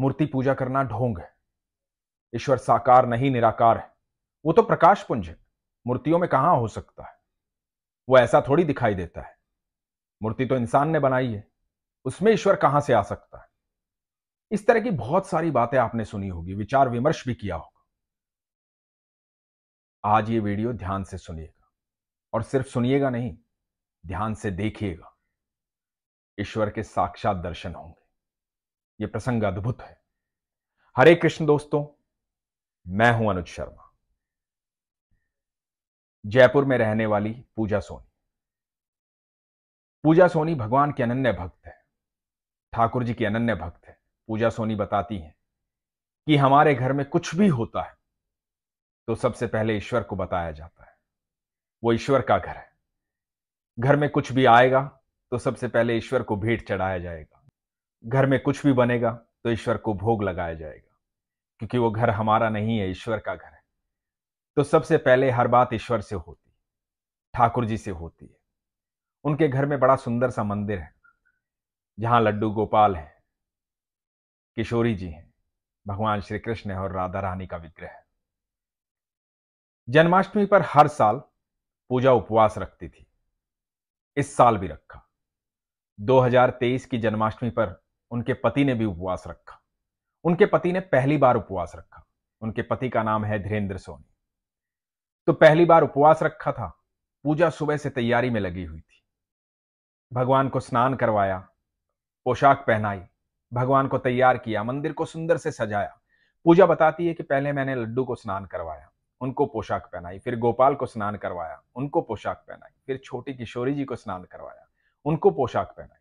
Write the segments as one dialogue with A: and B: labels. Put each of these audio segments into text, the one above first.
A: मूर्ति पूजा करना ढोंग है ईश्वर साकार नहीं निराकार है वो तो प्रकाश पुंज है मूर्तियों में कहां हो सकता है वो ऐसा थोड़ी दिखाई देता है मूर्ति तो इंसान ने बनाई है उसमें ईश्वर कहां से आ सकता है इस तरह की बहुत सारी बातें आपने सुनी होगी विचार विमर्श भी किया होगा आज ये वीडियो ध्यान से सुनिएगा और सिर्फ सुनिएगा नहीं ध्यान से देखिएगा ईश्वर के साक्षात दर्शन होंगे यह प्रसंग अद्भुत है हरे कृष्ण दोस्तों मैं हूं अनुज शर्मा जयपुर में रहने वाली पूजा सोनी पूजा सोनी भगवान की अनन्य भक्त है ठाकुर जी की अनन्य भक्त है पूजा सोनी बताती हैं कि हमारे घर में कुछ भी होता है तो सबसे पहले ईश्वर को बताया जाता है वो ईश्वर का घर है घर में कुछ भी आएगा तो सबसे पहले ईश्वर को भेंट चढ़ाया जाएगा घर में कुछ भी बनेगा तो ईश्वर को भोग लगाया जाएगा क्योंकि वो घर हमारा नहीं है ईश्वर का घर है तो सबसे पहले हर बात ईश्वर से होती ठाकुर जी से होती है उनके घर में बड़ा सुंदर सा मंदिर है जहां लड्डू गोपाल है किशोरी जी हैं भगवान श्री कृष्ण है और राधा रानी का विग्रह है जन्माष्टमी पर हर साल पूजा उपवास रखती थी इस साल भी रखा 2023 की जन्माष्टमी पर उनके पति ने भी उपवास रखा उनके पति ने पहली बार उपवास रखा उनके पति का नाम है धीरेन्द्र सोनी तो पहली बार उपवास रखा था पूजा सुबह से तैयारी में लगी हुई थी भगवान को स्नान करवाया पोशाक पहनाई भगवान को तैयार किया मंदिर को सुंदर से सजाया पूजा बताती है कि पहले मैंने लड्डू को स्नान करवाया उनको पोशाक पहनाई फिर गोपाल को स्नान करवाया उनको पोशाक पहनाई फिर छोटी किशोरी जी को स्नान करवाया उनको पोशाक पहनाई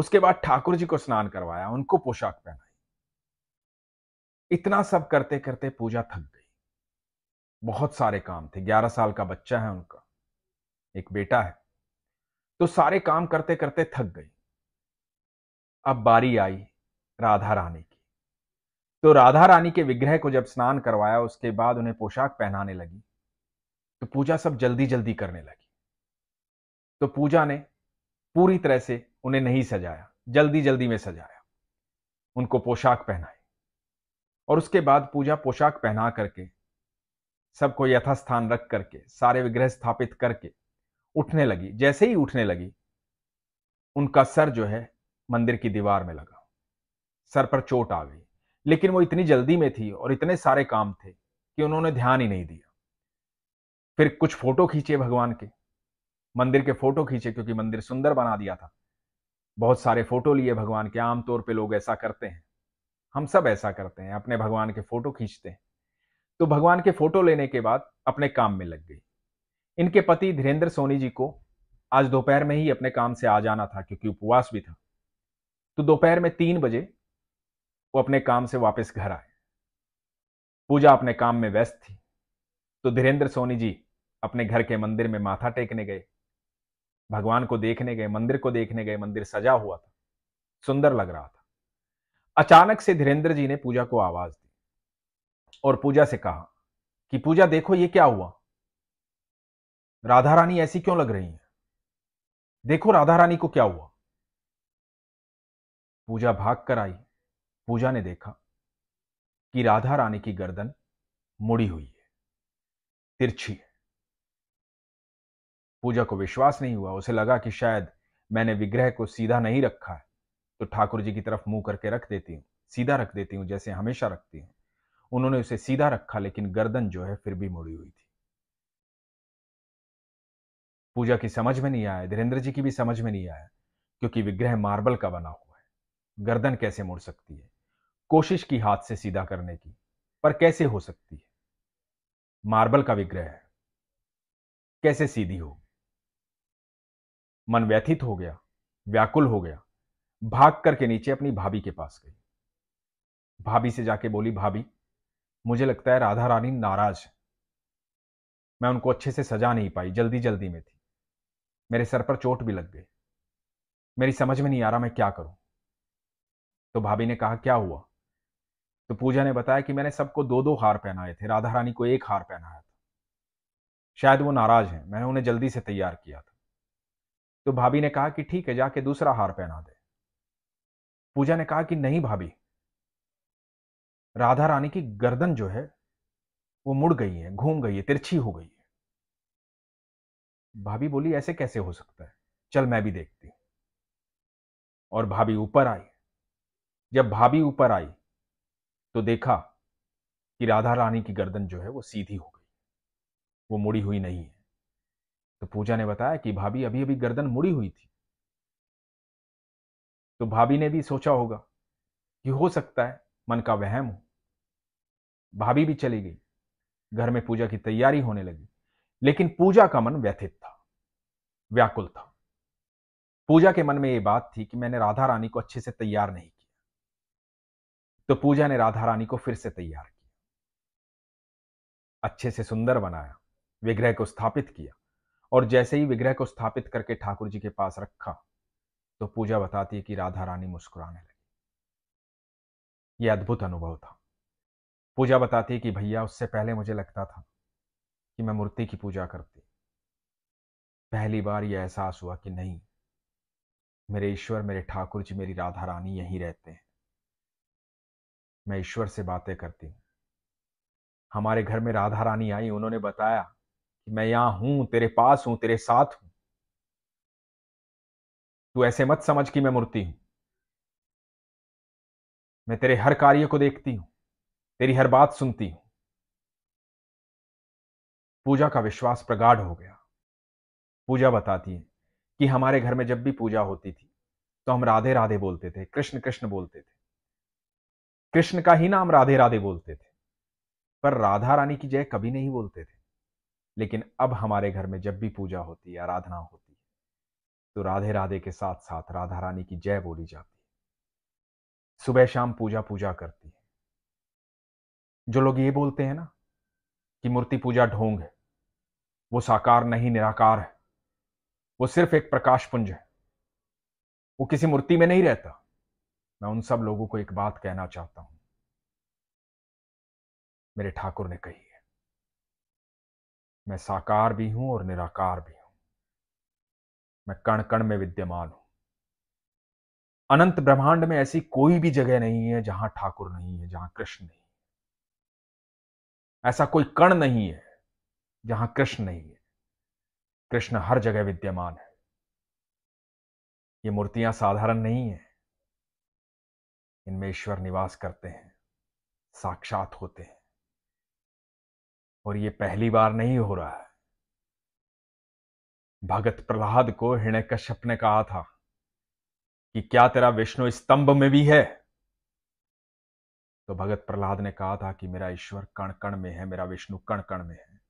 A: उसके बाद ठाकुर जी को स्नान करवाया उनको पोशाक पहनाई इतना सब करते करते पूजा थक गई बहुत सारे काम थे ग्यारह साल का बच्चा है उनका एक बेटा है तो सारे काम करते करते थक गई अब बारी आई राधा रानी की तो राधा रानी के विग्रह को जब स्नान करवाया उसके बाद उन्हें पोशाक पहनाने लगी तो पूजा सब जल्दी जल्दी करने लगी तो पूजा ने पूरी तरह से उन्हें नहीं सजाया जल्दी जल्दी में सजाया उनको पोशाक पहनाई और उसके बाद पूजा पोशाक पहना करके सबको यथास्थान रख करके सारे विग्रह स्थापित करके उठने लगी जैसे ही उठने लगी उनका सर जो है मंदिर की दीवार में लगा सर पर चोट आ गई लेकिन वो इतनी जल्दी में थी और इतने सारे काम थे कि उन्होंने ध्यान ही नहीं दिया फिर कुछ फोटो खींचे भगवान के मंदिर के फोटो खींचे क्योंकि मंदिर सुंदर बना दिया था बहुत सारे फोटो लिए भगवान के आमतौर पे लोग ऐसा करते हैं हम सब ऐसा करते हैं अपने भगवान के फोटो खींचते हैं तो भगवान के फोटो लेने के बाद अपने काम में लग गई इनके पति धीरेन्द्र सोनी जी को आज दोपहर में ही अपने काम से आ जाना था क्योंकि उपवास भी था तो दोपहर में तीन बजे वो अपने काम से वापस घर आए पूजा अपने काम में व्यस्त थी तो धीरेन्द्र सोनी जी अपने घर के मंदिर में माथा टेकने गए भगवान को देखने गए मंदिर को देखने गए मंदिर सजा हुआ था सुंदर लग रहा था अचानक से धीरेन्द्र जी ने पूजा को आवाज दी और पूजा से कहा कि पूजा देखो ये क्या हुआ राधा रानी ऐसी क्यों लग रही है देखो राधा रानी को क्या हुआ पूजा भाग कर आई पूजा ने देखा कि राधा रानी की गर्दन मुड़ी हुई है तिरछी है पूजा को विश्वास नहीं हुआ उसे लगा कि शायद मैंने विग्रह को सीधा नहीं रखा है तो ठाकुर जी की तरफ मुंह करके रख देती हूँ सीधा रख देती हूँ जैसे हमेशा रखती हूँ उन्होंने उसे सीधा रखा लेकिन गर्दन जो है फिर भी मुड़ी हुई थी पूजा की समझ में नहीं आया धीरेन्द्र जी की भी समझ में नहीं आया क्योंकि विग्रह मार्बल का बना हुआ है गर्दन कैसे मुड़ सकती है कोशिश की हाथ से सीधा करने की पर कैसे हो सकती है मार्बल का विग्रह है कैसे सीधी होगी मन व्यथित हो गया व्याकुल हो गया भाग करके नीचे अपनी भाभी के पास गई भाभी से जाके बोली भाभी मुझे लगता है राधा रानी नाराज है मैं उनको अच्छे से सजा नहीं पाई जल्दी जल्दी में थी मेरे सर पर चोट भी लग गई मेरी समझ में नहीं आ रहा मैं क्या करूं तो भाभी ने कहा क्या हुआ तो पूजा ने बताया कि मैंने सबको दो दो हार पहनाए थे राधा रानी को एक हार पहनाया था शायद वो नाराज हैं मैंने उन्हें जल्दी से तैयार किया था तो भाभी ने कहा कि ठीक है जाके दूसरा हार पहना दे पूजा ने कहा कि नहीं भाभी राधा रानी की गर्दन जो है वो मुड़ गई है घूम गई है तिरछी हो गई है भाभी बोली ऐसे कैसे हो सकता है चल मैं भी देखती और भाभी ऊपर आई जब भाभी ऊपर आई तो देखा कि राधा रानी की गर्दन जो है वो सीधी हो गई वो मुड़ी हुई नहीं है तो पूजा ने बताया कि भाभी अभी अभी गर्दन मुड़ी हुई थी तो भाभी ने भी सोचा होगा कि हो सकता है मन का वहम हो भाभी भी चली गई घर में पूजा की तैयारी होने लगी लेकिन पूजा का मन व्यथित था व्याकुल था पूजा के मन में यह बात थी कि मैंने राधा रानी को अच्छे से तैयार नहीं किया तो पूजा ने राधा रानी को फिर से तैयार किया अच्छे से सुंदर बनाया विग्रह को स्थापित किया और जैसे ही विग्रह को स्थापित करके ठाकुर जी के पास रखा तो पूजा बताती है कि राधा रानी मुस्कुराने लगी यह अद्भुत अनुभव था पूजा बताती है कि भैया उससे पहले मुझे लगता था कि मैं मूर्ति की पूजा करती पहली बार यह एहसास हुआ कि नहीं मेरे ईश्वर मेरे ठाकुर जी मेरी राधा रानी यहीं रहते हैं मैं ईश्वर से बातें करती हूं हमारे घर में राधा रानी आई उन्होंने बताया कि मैं यहां हूं तेरे पास हूं तेरे साथ हूं तू ऐसे मत समझ कि मैं मूर्ति हूं मैं तेरे हर कार्य को देखती हूं तेरी हर बात सुनती हूं पूजा का विश्वास प्रगाढ़ हो गया पूजा बताती है कि हमारे घर में जब भी पूजा होती थी तो हम राधे राधे बोलते थे कृष्ण कृष्ण बोलते थे कृष्ण का ही नाम राधे राधे बोलते थे पर राधा रानी की जय कभी नहीं बोलते थे लेकिन अब हमारे घर में जब भी पूजा होती है आराधना होती है तो राधे राधे के साथ साथ राधा रानी की जय बोली जाती है सुबह शाम पूजा पूजा करती है जो लोग ये बोलते हैं ना कि मूर्ति पूजा ढोंग है वो साकार नहीं निराकार है वो सिर्फ एक प्रकाश पुंज है वो किसी मूर्ति में नहीं रहता मैं उन सब लोगों को एक बात कहना चाहता हूं मेरे ठाकुर ने कही मैं साकार भी हूं और निराकार भी हूं मैं कण कण में विद्यमान हूं अनंत ब्रह्मांड में ऐसी कोई भी जगह नहीं है जहां ठाकुर नहीं है जहां कृष्ण नहीं है ऐसा कोई कण नहीं है जहां कृष्ण नहीं है कृष्ण हर जगह विद्यमान है ये मूर्तियां साधारण नहीं है इनमें ईश्वर निवास करते हैं साक्षात होते हैं और ये पहली बार नहीं हो रहा है भगत प्रहलाद को कश्यप ने कहा था कि क्या तेरा विष्णु स्तंभ में भी है तो भगत प्रहलाद ने कहा था कि मेरा ईश्वर कण कण में है मेरा विष्णु कण कण में है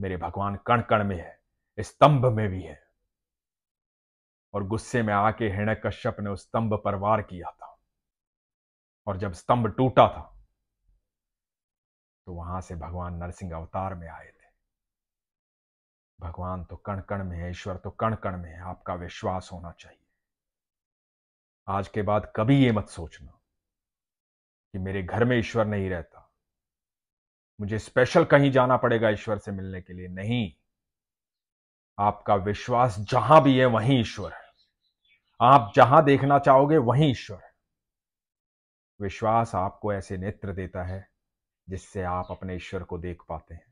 A: मेरे भगवान कण कण में है स्तंभ में भी है और गुस्से में आके हिरण्य कश्यप ने उस स्तंभ पर वार किया था और जब स्तंभ टूटा था तो वहां से भगवान नरसिंह अवतार में आए थे भगवान तो कण कण में है ईश्वर तो कण कण में है आपका विश्वास होना चाहिए आज के बाद कभी ये मत सोचना कि मेरे घर में ईश्वर नहीं रहता मुझे स्पेशल कहीं जाना पड़ेगा ईश्वर से मिलने के लिए नहीं आपका विश्वास जहां भी है वहीं ईश्वर है आप जहां देखना चाहोगे वहीं ईश्वर है विश्वास आपको ऐसे नेत्र देता है जिससे आप अपने ईश्वर को देख पाते हैं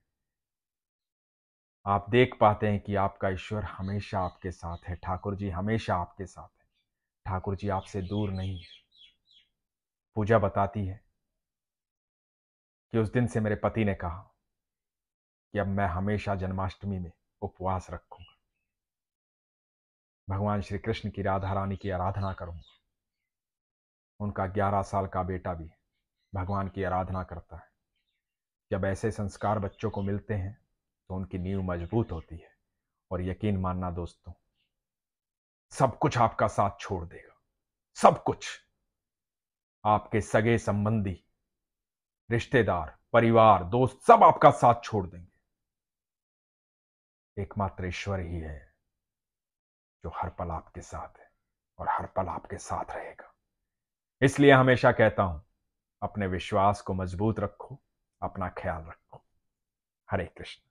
A: आप देख पाते हैं कि आपका ईश्वर हमेशा आपके साथ है ठाकुर जी हमेशा आपके साथ है ठाकुर जी आपसे दूर नहीं है पूजा बताती है कि उस दिन से मेरे पति ने कहा कि अब मैं हमेशा जन्माष्टमी में उपवास रखूंगा भगवान श्री कृष्ण की राधा रानी की आराधना करूंगा उनका ग्यारह साल का बेटा भी भगवान की आराधना करता है जब ऐसे संस्कार बच्चों को मिलते हैं तो उनकी नींव मजबूत होती है और यकीन मानना दोस्तों सब कुछ आपका साथ छोड़ देगा सब कुछ आपके सगे संबंधी रिश्तेदार परिवार दोस्त सब आपका साथ छोड़ देंगे एकमात्र ईश्वर ही है जो हर पल आपके साथ है और हर पल आपके साथ रहेगा इसलिए हमेशा कहता हूं अपने विश्वास को मजबूत रखो अपना ख्याल रखो हरे कृष्ण